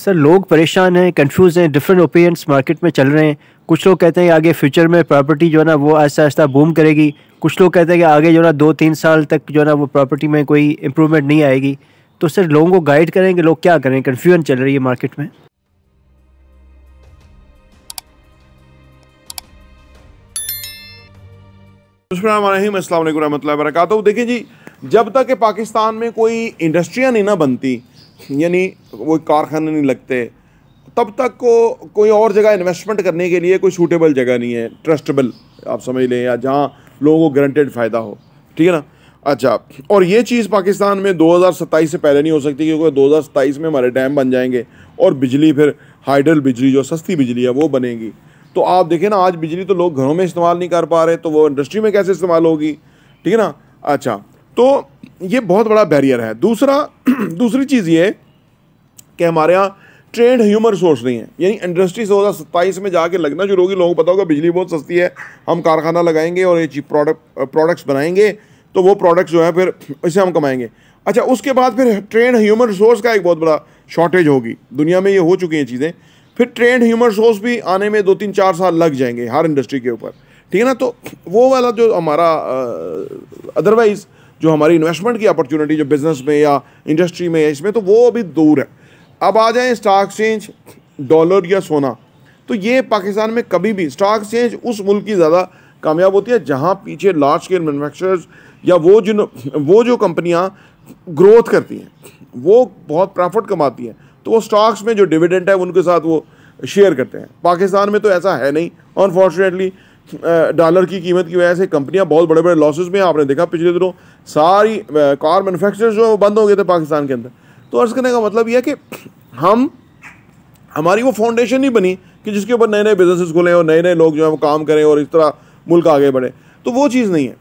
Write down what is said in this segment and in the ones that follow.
sir लोग परेशान हैं कंफ्यूज हैं डिफरेंट ओपिनियंस मार्केट में चल रहे हैं कुछ लोग कहते हैं आगे फ्यूचर में प्रॉपर्टी जो है ना वो आहिस्ता आहिस्ता बूम करेगी कुछ लोग कहते हैं कि आगे जो है ना दो तीन साल तक जो है ना वो प्रॉपर्टी में कोई इम्प्रूवमेंट नहीं आएगी तो सर लोगों को गाइड करें कि लोग क्या करें कन्फ्यूजन चल रही है मार्केट में देखिए जी जब तक पाकिस्तान में कोई इंडस्ट्रियाँ नहीं ना बनती यानी वो कारखाने नहीं लगते तब तक को कोई और जगह इन्वेस्टमेंट करने के लिए कोई सूटेबल जगह नहीं है ट्रस्टेबल आप समझ लें या जहाँ लोगों को गारंटेड फ़ायदा हो ठीक है ना अच्छा और ये चीज़ पाकिस्तान में 2027 से पहले नहीं हो सकती क्योंकि 2027 में हमारे डैम बन जाएंगे और बिजली फिर हाइड्रल बिजली जो सस्ती बिजली है वो बनेगी तो आप देखें ना आज बिजली तो लोग घरों में इस्तेमाल नहीं कर पा रहे तो वो इंडस्ट्री में कैसे इस्तेमाल होगी ठीक है ना अच्छा तो ये बहुत बड़ा बैरियर है दूसरा दूसरी चीज़ ये कि हमारे यहाँ ट्रेंड ह्यूमन रिसोर्स नहीं है यानी इंडस्ट्री से होता सत्ताईस में जाके लगना शुरू होगी लोगों को पता होगा बिजली बहुत सस्ती है हम कारखाना लगाएंगे और ये चीज प्रोडक्ट प्रोडक्ट्स बनाएंगे तो वो प्रोडक्ट्स जो है फिर इसे हम कमाएंगे अच्छा उसके बाद फिर ट्रेंड ह्यूमन रिसोर्स का एक बहुत बड़ा शॉर्टेज होगी दुनिया में ये हो चुकी हैं चीज़ें फिर ट्रेंड ह्यूमन रिसोर्स भी आने में दो तीन चार साल लग जाएंगे हर इंडस्ट्री के ऊपर ठीक है ना तो वो वाला जो हमारा अदरवाइज़ जो हमारी इन्वेस्टमेंट की अपॉर्चुनिटी जो बिज़नेस में या इंडस्ट्री में या इसमें तो वो अभी दूर है अब आ जाए स्टॉक एक्सचेंज डॉलर या सोना तो ये पाकिस्तान में कभी भी स्टॉक एक्सचेंज उस मुल्क की ज़्यादा कामयाब होती है जहाँ पीछे लार्ज स्केल मैनुफेक्चरर्स या वो जिन वो जो कंपनियाँ ग्रोथ करती हैं वो बहुत प्रॉफिट कमाती हैं तो वो स्टॉक्स में जो डिविडेंट है उनके साथ वो शेयर करते हैं पाकिस्तान में तो ऐसा है नहीं अनफॉर्चुनेटली डॉलर की कीमत की वजह से कंपनियां बहुत बड़े बड़े लॉसेस में आपने देखा पिछले दिनों सारी कार मैनुफैक्चर जो है वो बंद हो गए थे पाकिस्तान के अंदर तो अर्ज़ करने का मतलब यह है कि हम हमारी वो फाउंडेशन ही बनी कि जिसके ऊपर नए नए बिजनेसेस खुलें और नए नए लोग जो है वो काम करें और इस तरह मुल्क आगे बढ़े तो वो चीज़ नहीं है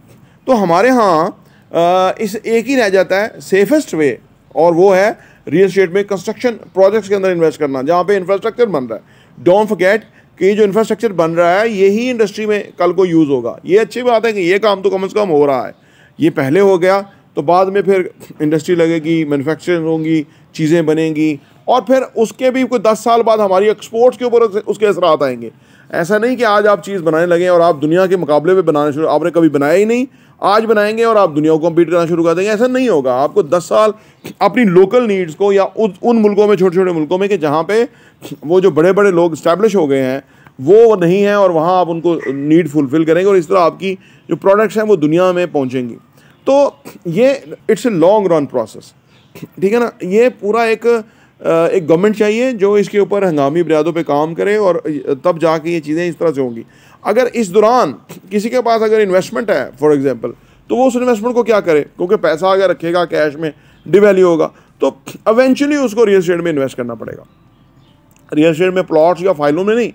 तो हमारे यहाँ इस एक ही रह जाता है सेफेस्ट वे और वो है रियल स्टेट में कंस्ट्रक्शन प्रोजेक्ट्स के अंदर इन्वेस्ट करना जहाँ पे इंफ्रास्ट्रक्चर बन रहा है डोंट फॉरगेट कि जो इंफ्रास्ट्रक्चर बन रहा है यही इंडस्ट्री में कल को यूज़ होगा ये अच्छी बात है कि ये काम तो कम से कम हो रहा है ये पहले हो गया तो बाद में फिर इंडस्ट्री लगेगी मैनुफैक्चरिंग होंगी चीज़ें बनेंगी और फिर उसके भी कोई दस साल बाद हमारी एक्सपोर्ट्स के ऊपर उसके असरात आएंगे ऐसा नहीं कि आज आप चीज़ बनाने लगे और आप दुनिया के मुकाबले में बनाने शुरू आपने कभी बनाया ही नहीं आज बनाएंगे और आप दुनिया को कम्पीट करना शुरू कर देंगे ऐसा नहीं होगा आपको दस साल अपनी लोकल नीड्स को या उस उन मुल्कों में छोटे छोटे मुल्कों में कि जहाँ पे वो जो बड़े बड़े लोग इस्टेब्लिश हो गए हैं वो नहीं है और वहाँ आप उनको नीड फुलफ़िल करेंगे और इस तरह आपकी जो प्रोडक्ट्स हैं वो दुनिया में पहुँचेंगी तो ये it's a long run process ठीक है ना ये पूरा एक एक गवर्नमेंट चाहिए जो इसके ऊपर हंगामी बुनियादों पर काम करे और तब जाके ये चीज़ें इस तरह से होंगी अगर इस दौरान किसी के पास अगर इन्वेस्टमेंट है फॉर एग्ज़ाम्पल तो वो उस इन्वेस्टमेंट को क्या करे क्योंकि पैसा अगर रखेगा कैश में डिवेल्यू होगा तो अवेंचुअली उसको रियल स्टेट में इन्वेस्ट करना पड़ेगा रियल स्टेट में प्लॉट्स या फाइलों में नहीं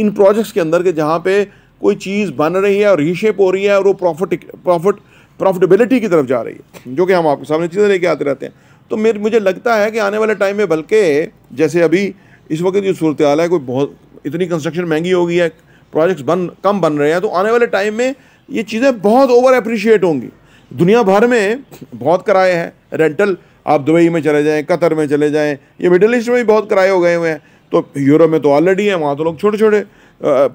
इन प्रोजेक्ट्स के अंदर के जहाँ पे कोई चीज़ बन रही है और रीशेप हो रही है और वो प्रॉफिट प्रॉफिट प्रॉफिटेबिलिटी की तरफ जा रही है जो कि हम आपके सामने चीज़ें लेके आते रहते हैं तो मेरे मुझे लगता है कि आने वाले टाइम में बल्कि जैसे अभी इस वक्त जो सूरत हाल है कोई बहुत इतनी कंस्ट्रक्शन महंगी हो गई है प्रोजेक्ट्स बन कम बन रहे हैं तो आने वाले टाइम में ये चीज़ें बहुत ओवर अप्रिशिएट होंगी दुनिया भर में बहुत कराए हैं रेंटल आप दुबई में चले जाएँ कतर में चले जाएँ ये मिडल ईस्ट में भी बहुत कराए हो गए हुए हैं तो यूरोप में तो ऑलरेडी है वहाँ तो लोग छोटे छोटे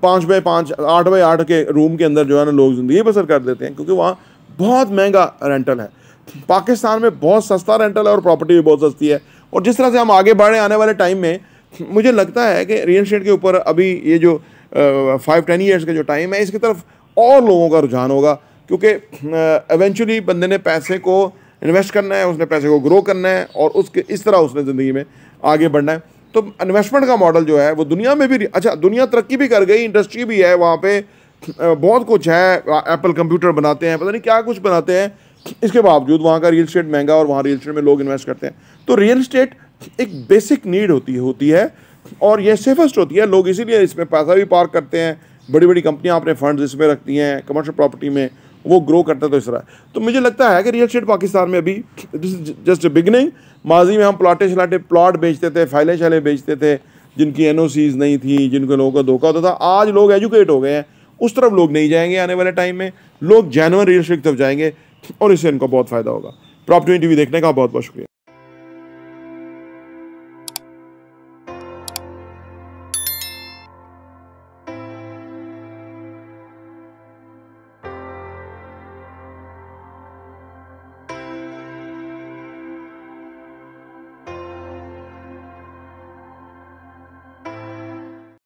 पाँच बाई पाँच आठ बाई आठ के रूम के अंदर जो है ना लोग ज़िंदगी बसर कर देते हैं क्योंकि वहाँ बहुत महंगा रेंटल है पाकिस्तान में बहुत सस्ता रेंटल है और प्रॉपर्टी भी बहुत सस्ती है और जिस तरह से हम आगे बढ़े आने वाले टाइम में मुझे लगता है कि रियल स्टेट के ऊपर अभी ये जो फाइव टेन ईयर्स का जो टाइम है इसकी तरफ और लोगों का रुझान होगा क्योंकि एवेंचुअली बंदे ने पैसे को इन्वेस्ट करना है उसने पैसे को ग्रो करना है और उसके इस तरह उसने ज़िंदगी में आगे बढ़ना है तो इन्वेस्टमेंट का मॉडल जो है वो दुनिया में भी अच्छा दुनिया तरक्की भी कर गई इंडस्ट्री भी है वहाँ पे बहुत कुछ है एप्पल कंप्यूटर बनाते हैं पता नहीं क्या कुछ बनाते हैं इसके बावजूद वहाँ का रियल स्टेट महंगा और वहाँ रियल स्टेट में लोग इन्वेस्ट करते हैं तो रियल स्टेट एक बेसिक नीड होती होती है और यह सेफेस्ट होती है लोग इसीलिए इसमें पैसा भी पार्क करते हैं बड़ी बड़ी कंपनियाँ अपने फंड इसमें रखती हैं कमर्शल प्रॉपर्टी में वो ग्रो करता है तो इस तरह तो मुझे लगता है कि रियल स्टेट पाकिस्तान में अभी जस्ट बिगनिंग माजी में हम प्लाटे शलाटे प्लाट बेचते थे फाइलें शालें बेचते थे जिनकी एन नहीं थी जिनको लोगों का धोखा होता था आज लोग एजुकेट हो गए हैं उस तरफ लोग नहीं जाएंगे आने वाले टाइम में लोग जैनवर रियल स्टेट की तरफ जाएंगे और इससे इनको बहुत फ़ायदा होगा प्रॉपर्टी टीवी देखने का बहुत बहुत शुक्रिया